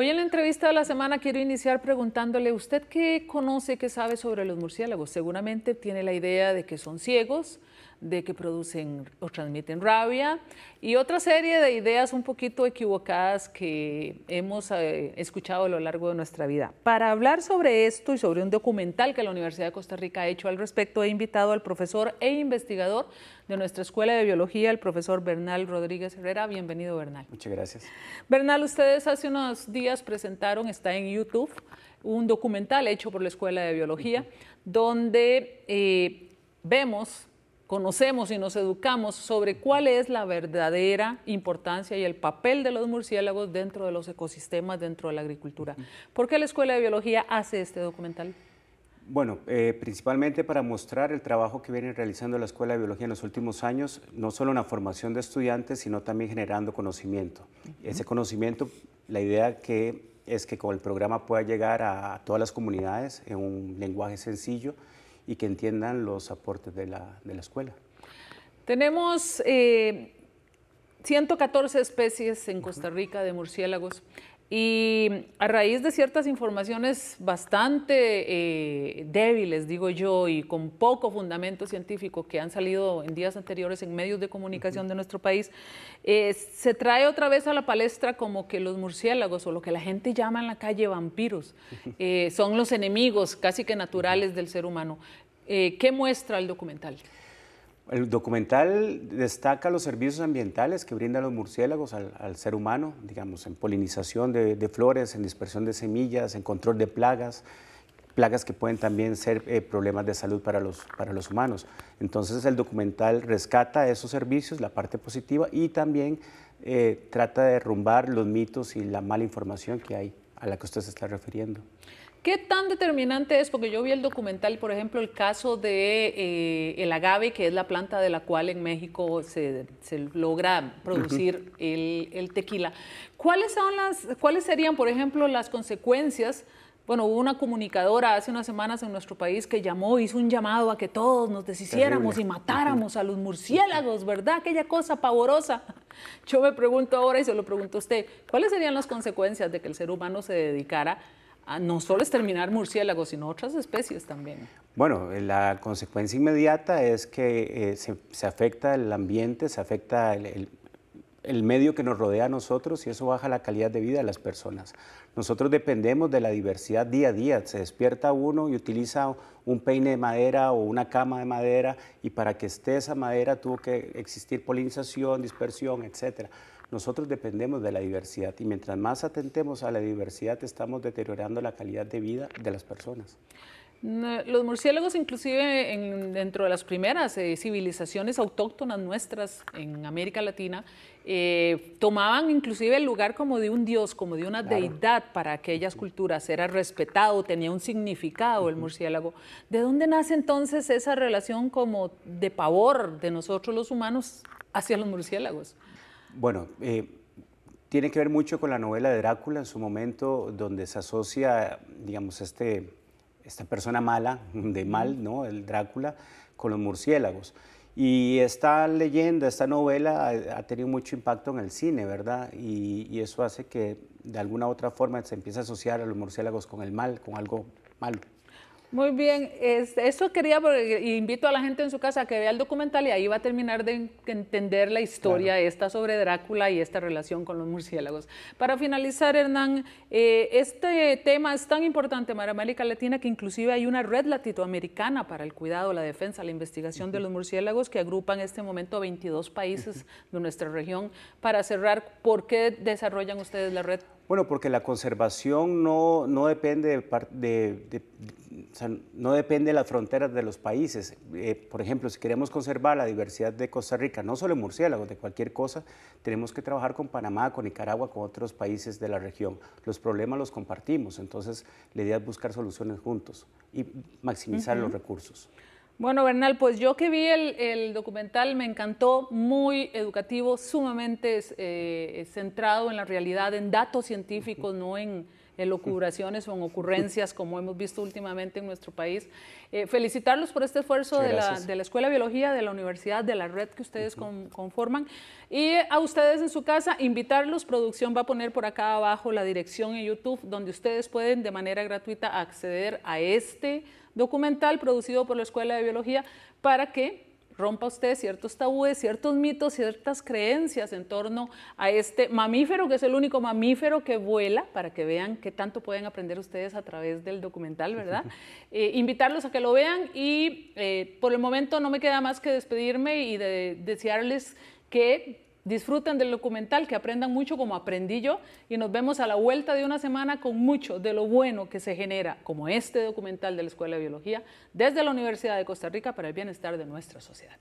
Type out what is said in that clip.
Hoy en la entrevista de la semana quiero iniciar preguntándole, ¿usted qué conoce, qué sabe sobre los murciélagos? Seguramente tiene la idea de que son ciegos, de que producen o transmiten rabia y otra serie de ideas un poquito equivocadas que hemos eh, escuchado a lo largo de nuestra vida. Para hablar sobre esto y sobre un documental que la Universidad de Costa Rica ha hecho al respecto, he invitado al profesor e investigador de nuestra Escuela de Biología, el profesor Bernal Rodríguez Herrera. Bienvenido, Bernal. Muchas gracias. Bernal, ustedes hace unos días presentaron, está en YouTube, un documental hecho por la Escuela de Biología, donde eh, vemos conocemos y nos educamos sobre cuál es la verdadera importancia y el papel de los murciélagos dentro de los ecosistemas, dentro de la agricultura. ¿Por qué la Escuela de Biología hace este documental? Bueno, eh, principalmente para mostrar el trabajo que viene realizando la Escuela de Biología en los últimos años, no solo en la formación de estudiantes, sino también generando conocimiento. Ese conocimiento, la idea que es que con el programa pueda llegar a todas las comunidades en un lenguaje sencillo y que entiendan los aportes de la, escuela. Tenemos 114 eh, especies en Costa Rica de murciélagos. Y a raíz de ciertas informaciones bastante eh, débiles, digo yo, y con poco fundamento científico que han salido en días anteriores en medios de comunicación de nuestro país, eh, se trae otra vez a la palestra como que los murciélagos o lo que la gente llama en la calle vampiros eh, son los enemigos casi que naturales del ser humano. ¿Qué muestra el documental? El documental destaca los servicios ambientales que brindan los murciélagos al, ser humano, digamos, en polinización de, flores, en dispersión de semillas, en control de plagas, plagas que pueden también ser eh, problemas de salud para los, para los humanos. Entonces el documental rescata esos servicios, la parte positiva, y también eh, trata de derrumbar los mitos y la mala información que hay a la que usted se está refiriendo. ¿Qué tan determinante es? Porque yo vi el documental, por ejemplo, el caso de eh, el agave, que es la planta de la cual en México se, logra producir el, tequila. ¿Cuáles, son las, ¿Cuáles serían, por ejemplo, las consecuencias? Bueno, hubo una comunicadora hace unas semanas en nuestro país que llamó, hizo un llamado a que todos nos deshiciéramos y matáramos a los murciélagos, ¿verdad? Aquella cosa pavorosa. Yo me pregunto ahora y se lo pregunto a usted, ¿cuáles serían las consecuencias de que el ser humano se dedicara Ah, no solo exterminar murciélagos, sino otras especies también. Bueno, eh, la consecuencia inmediata es que eh, se, afecta el ambiente, se afecta el, el, medio que nos rodea a nosotros y eso baja la calidad de vida de las personas. Nosotros dependemos de la diversidad día a día. Se despierta uno y utiliza un peine de madera o una cama de madera y para que esté esa madera tuvo que existir polinización, dispersión, etcétera. Nosotros dependemos de la diversidad y mientras más atentemos a la diversidad estamos deteriorando la calidad de vida de las personas. Los murciélagos, inclusive dentro de las primeras eh, civilizaciones autóctonas nuestras en América Latina, eh, tomaban inclusive el lugar como de un dios, como de una deidad para aquellas culturas. Era respetado, tenía un significado el murciélago. ¿De dónde nace entonces esa relación como de pavor de nosotros los humanos hacia los murciélagos? Bueno, eh, tiene que ver mucho con la novela de Drácula en su momento, donde se asocia, digamos, este, esta persona mala, de mal, ¿no? El Drácula, con los murciélagos. Y esta leyenda, esta novela ha, tenido mucho impacto en el cine, ¿verdad? Y, y eso hace que de alguna u otra forma se empiece a asociar a los murciélagos con el mal, con algo malo. Muy bien, eso quería, invito a la gente en su casa a que vea el documental y ahí va a terminar de entender la historia esta sobre Drácula y esta relación con los murciélagos. Para finalizar, Hernán, eh, este tema es tan importante para América Latina que inclusive hay una red latinoamericana para el cuidado, la defensa, la investigación de los murciélagos que agrupa en este momento 22 países de nuestra región. Para cerrar, ¿por qué desarrollan ustedes la red? Bueno, porque la conservación no, depende de, de no depende de las fronteras de los países. Eh, por ejemplo, si queremos conservar la diversidad de Costa Rica, no solo en murciélagos, de cualquier cosa, tenemos que trabajar con Panamá, con Nicaragua, con otros países de la región. Los problemas los compartimos, entonces la idea es buscar soluciones juntos y maximizar los recursos. Bueno, Bernal, pues yo que vi el, documental me encantó, muy educativo, sumamente eh, centrado en la realidad, en datos científicos, no en locuraciones o en ocurrencias como hemos visto últimamente en nuestro país. Eh, felicitarlos por este esfuerzo de la, Escuela de Biología, de la Universidad, de la red que ustedes conforman. Y a ustedes en su casa, invitarlos. Producción va a poner por acá abajo la dirección en YouTube donde ustedes pueden de manera gratuita acceder a este documental producido por la Escuela de Biología para que rompa usted ciertos tabúes, ciertos mitos, ciertas creencias en torno a este mamífero, que es el único mamífero que vuela, para que vean qué tanto pueden aprender ustedes a través del documental, ¿verdad? Eh, invitarlos a que lo vean y eh, por el momento no me queda más que despedirme y desearles que disfruten del documental, que aprendan mucho como aprendí yo y nos vemos a la vuelta de una semana con mucho de lo bueno que se genera, como este documental de la Escuela de Biología, desde la Universidad de Costa Rica para el bienestar de nuestra sociedad.